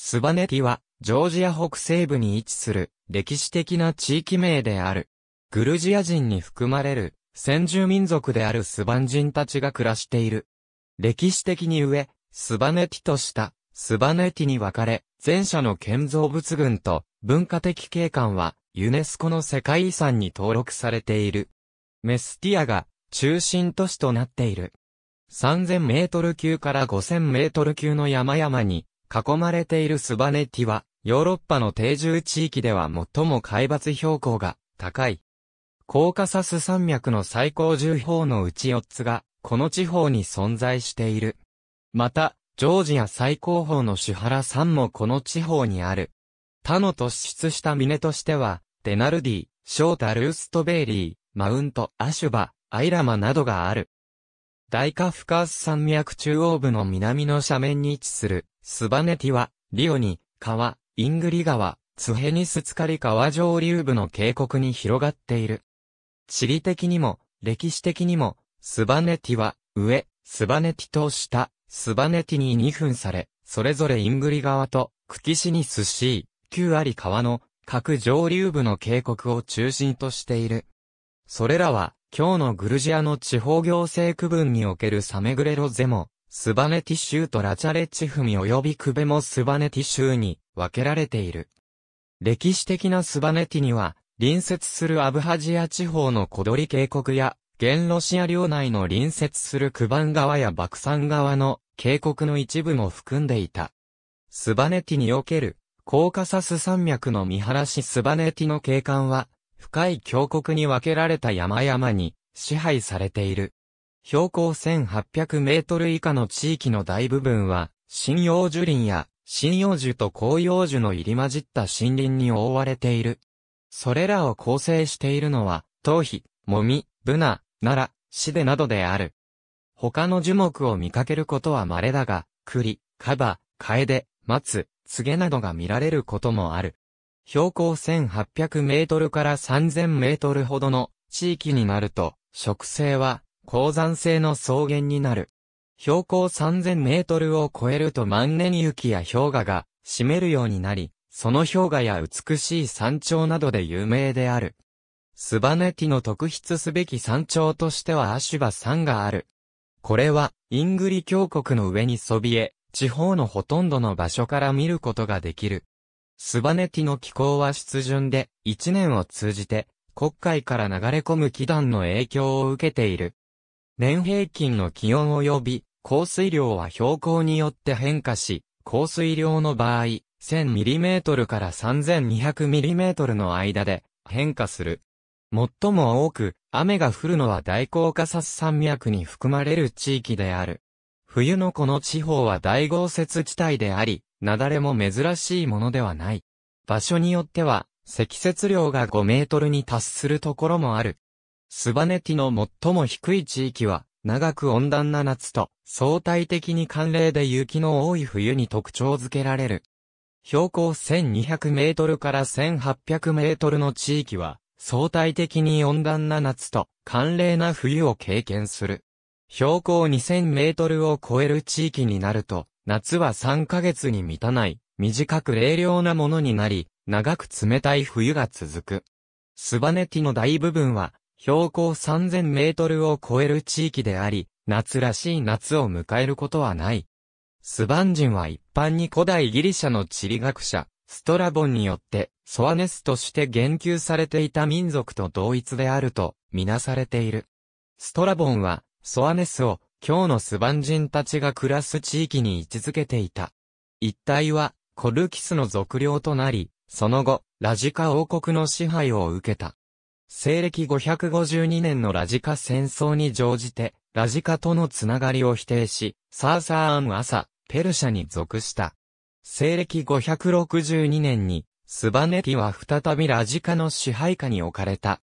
スバネティは、ジョージア北西部に位置する、歴史的な地域名である。グルジア人に含まれる、先住民族であるスバン人たちが暮らしている。歴史的に上、スバネティとした、スバネティに分かれ、前者の建造物群と、文化的景観は、ユネスコの世界遺産に登録されている。メスティアが、中心都市となっている。3000メートル級から5000メートル級の山々に、囲まれているスバネティは、ヨーロッパの定住地域では最も海抜標高が高い。コーカサス山脈の最高重宝峰のうち4つが、この地方に存在している。また、ジョージア最高峰のシュハラ山もこの地方にある。他の突出した峰としては、デナルディ、ショータ・ルーストベイリー、マウント・アシュバ、アイラマなどがある。大カフカース山脈中央部の南の斜面に位置するスバネティは、リオに、川、イングリ川、ツヘニスツカリ川上流部の渓谷に広がっている。地理的にも、歴史的にも、スバネティは、上、スバネティと下、スバネティに2分され、それぞれイングリ川と、クキシニスシー、旧あり川の、各上流部の渓谷を中心としている。それらは、今日のグルジアの地方行政区分におけるサメグレロゼモ、スバネティ州とラチャレチフミ及びクベもスバネティ州に分けられている。歴史的なスバネティには、隣接するアブハジア地方の小鳥渓谷や、現ロシア領内の隣接するクバン川やバクサン川の渓谷の一部も含んでいた。スバネティにおける、コーカサス山脈の見晴らしスバネティの景観は、深い峡谷に分けられた山々に支配されている。標高1800メートル以下の地域の大部分は、針葉樹林や、針葉樹と紅葉樹の入り混じった森林に覆われている。それらを構成しているのは、頭皮、もみ、ブナ、ナラ、シデなどである。他の樹木を見かけることは稀だが、栗、カバ、カエデ、松、ツゲなどが見られることもある。標高1800メートルから3000メートルほどの地域になると、植生は鉱山性の草原になる。標高3000メートルを超えると万年雪や氷河が占めるようになり、その氷河や美しい山頂などで有名である。スバネティの特筆すべき山頂としてはアシュバ山がある。これは、イングリ峡谷の上にそびえ、地方のほとんどの場所から見ることができる。スバネティの気候は湿潤で、一年を通じて、国海から流れ込む気団の影響を受けている。年平均の気温及び降水量は標高によって変化し、降水量の場合、1000mm から 3200mm の間で変化する。最も多く、雨が降るのは大高架サス山脈に含まれる地域である。冬のこの地方は大豪雪地帯であり、雪崩も珍しいものではない。場所によっては、積雪量が5メートルに達するところもある。スバネティの最も低い地域は、長く温暖な夏と、相対的に寒冷で雪の多い冬に特徴づけられる。標高1200メートルから1800メートルの地域は、相対的に温暖な夏と、寒冷な冬を経験する。標高2000メートルを超える地域になると、夏は3ヶ月に満たない、短く冷涼なものになり、長く冷たい冬が続く。スバネティの大部分は標高3000メートルを超える地域であり、夏らしい夏を迎えることはない。スバン人は一般に古代ギリシャの地理学者、ストラボンによって、ソアネスとして言及されていた民族と同一であると、みなされている。ストラボンは、ソアネスを、今日のスバン人たちが暮らす地域に位置づけていた。一帯は、コルキスの属領となり、その後、ラジカ王国の支配を受けた。西暦552年のラジカ戦争に乗じて、ラジカとのつながりを否定し、サーサーアンサ、ペルシャに属した。西暦562年に、スバネティは再びラジカの支配下に置かれた。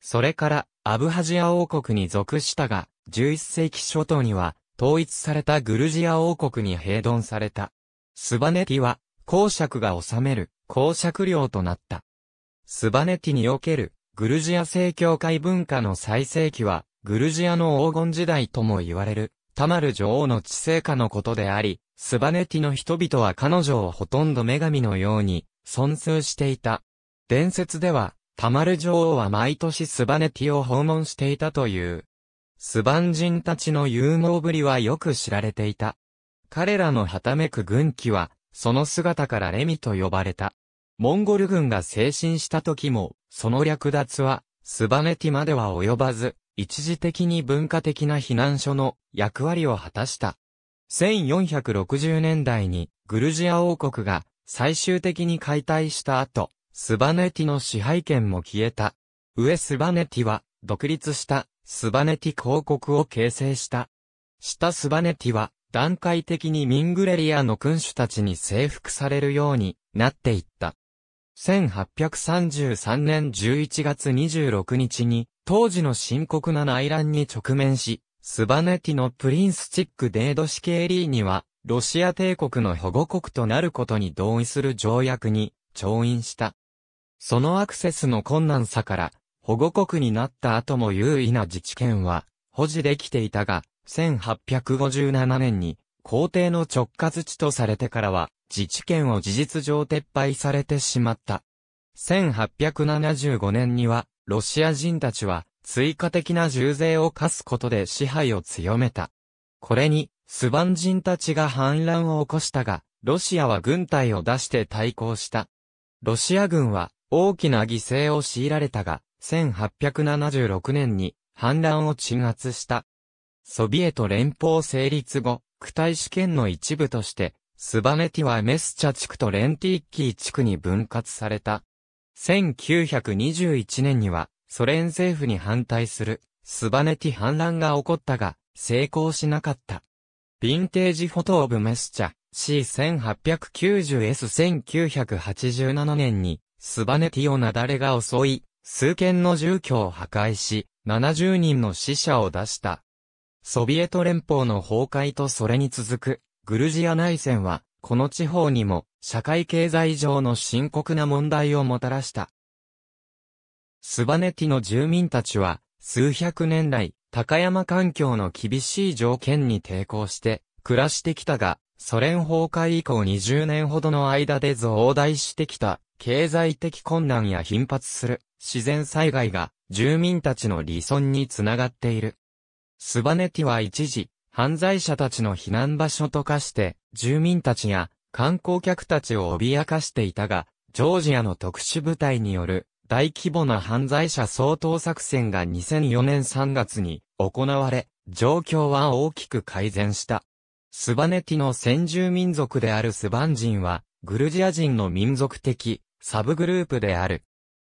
それから、アブハジア王国に属したが、11世紀初頭には、統一されたグルジア王国に併存された。スバネティは、公爵が治める、公爵領となった。スバネティにおける、グルジア正教会文化の最盛期は、グルジアの黄金時代とも言われる、タマル女王の治世下のことであり、スバネティの人々は彼女をほとんど女神のように、尊崇していた。伝説では、タマル女王は毎年スバネティを訪問していたという。スバン人たちの勇猛ぶりはよく知られていた。彼らのはためく軍旗は、その姿からレミと呼ばれた。モンゴル軍が精神した時も、その略奪は、スバネティまでは及ばず、一時的に文化的な避難所の役割を果たした。1460年代にグルジア王国が最終的に解体した後、スバネティの支配権も消えた。上スバネティは独立したスバネティ公国を形成した。下スバネティは段階的にミングレリアの君主たちに征服されるようになっていった。1833年11月26日に、当時の深刻な内乱に直面し、スバネティのプリンスチック・デードシケーリーには、ロシア帝国の保護国となることに同意する条約に、調印した。そのアクセスの困難さから、保護国になった後も優位な自治権は、保持できていたが、1857年に、皇帝の直轄地とされてからは、自治権を事実上撤廃されてしまった。1875年には、ロシア人たちは、追加的な重税を課すことで支配を強めた。これに、スバン人たちが反乱を起こしたが、ロシアは軍隊を出して対抗した。ロシア軍は大きな犠牲を強いられたが、1876年に反乱を鎮圧した。ソビエト連邦成立後、区体試験の一部として、スバネティはメスチャ地区とレンティッキー地区に分割された。1921年には、ソ連政府に反対する、スバネティ反乱が起こったが、成功しなかった。ヴィンテージフォトオブメスチャ、C1890S1987 年に、スバネティを雪崩が襲い、数件の住居を破壊し、70人の死者を出した。ソビエト連邦の崩壊とそれに続く、グルジア内戦は、この地方にも、社会経済上の深刻な問題をもたらした。スバネティの住民たちは、数百年来、高山環境の厳しい条件に抵抗して、暮らしてきたが、ソ連崩壊以降20年ほどの間で増大してきた経済的困難や頻発する自然災害が住民たちの離尊につながっている。スバネティは一時、犯罪者たちの避難場所と化して、住民たちや観光客たちを脅かしていたが、ジョージアの特殊部隊による大規模な犯罪者掃討作戦が2004年3月に行われ、状況は大きく改善した。スバネティの先住民族であるスバン人は、グルジア人の民族的サブグループである。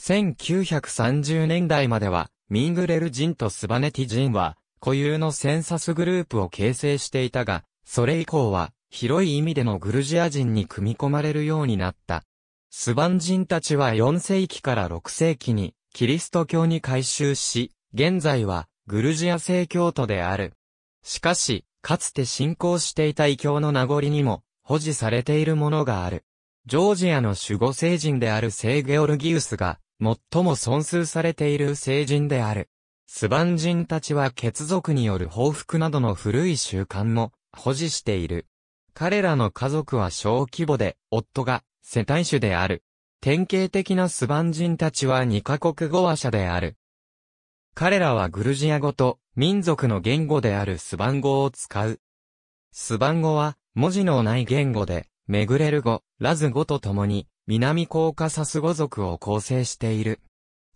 1930年代までは、ミングレル人とスバネティ人は固有のセンサスグループを形成していたが、それ以降は広い意味でのグルジア人に組み込まれるようになった。スバン人たちは4世紀から6世紀にキリスト教に改宗し、現在はグルジア正教徒である。しかし、かつて信仰していた異教の名残にも保持されているものがある。ジョージアの守護聖人である聖ゲオルギウスが最も尊崇されている聖人である。スバン人たちは血族による報復などの古い習慣も保持している。彼らの家族は小規模で、夫が世帯主である。典型的なスバン人たちは2カ国語話者である。彼らはグルジア語と民族の言語であるスバン語を使う。スバン語は文字のない言語で、メグレル語、ラズ語と共に南コーカサス語族を構成している。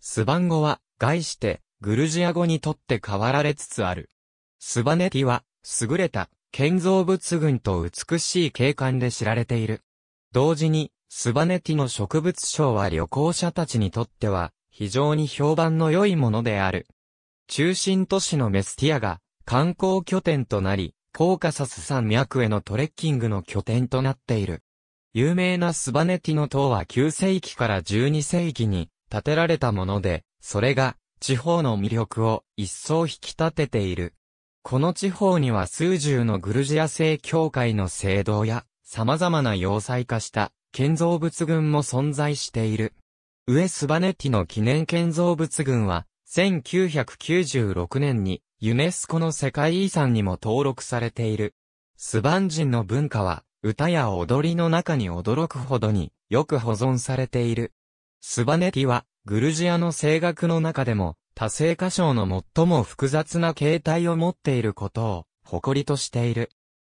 スバン語は、概してグルジア語にとって変わられつつある。スバネティは、優れた建造物群と美しい景観で知られている。同時に、スバネティの植物賞は旅行者たちにとっては、非常に評判の良いものである。中心都市のメスティアが、観光拠点となり、コーカサス山脈へのトレッキングの拠点となっている。有名なスバネティの塔は9世紀から12世紀に建てられたもので、それが地方の魅力を一層引き立てている。この地方には数十のグルジア正教会の聖堂や様々な要塞化した建造物群も存在している。ウエスバネティの記念建造物群は1996年にユネスコの世界遺産にも登録されている。スバン人の文化は歌や踊りの中に驚くほどによく保存されている。スバネティはグルジアの声楽の中でも、多声歌唱の最も複雑な形態を持っていることを、誇りとしている。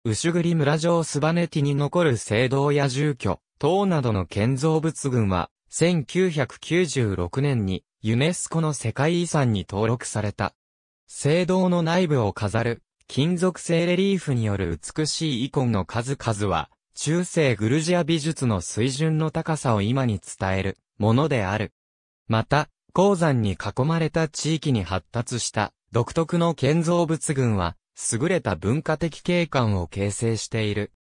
ウシュグリ村上スバネティに残る聖堂や住居、塔などの建造物群は、1996年にユネスコの世界遺産に登録された。聖堂の内部を飾る金属製レリーフによる美しいイコンの数々は、中世グルジア美術の水準の高さを今に伝えるものである。また、鉱山に囲まれた地域に発達した独特の建造物群は、優れた文化的景観を形成している。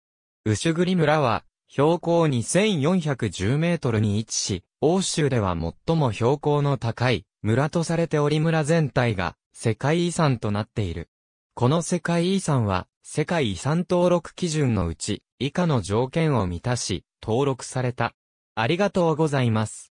ウシュグリ村は、標高2410メートルに位置し、欧州では最も標高の高い村とされており村全体が世界遺産となっている。この世界遺産は世界遺産登録基準のうち以下の条件を満たし登録された。ありがとうございます。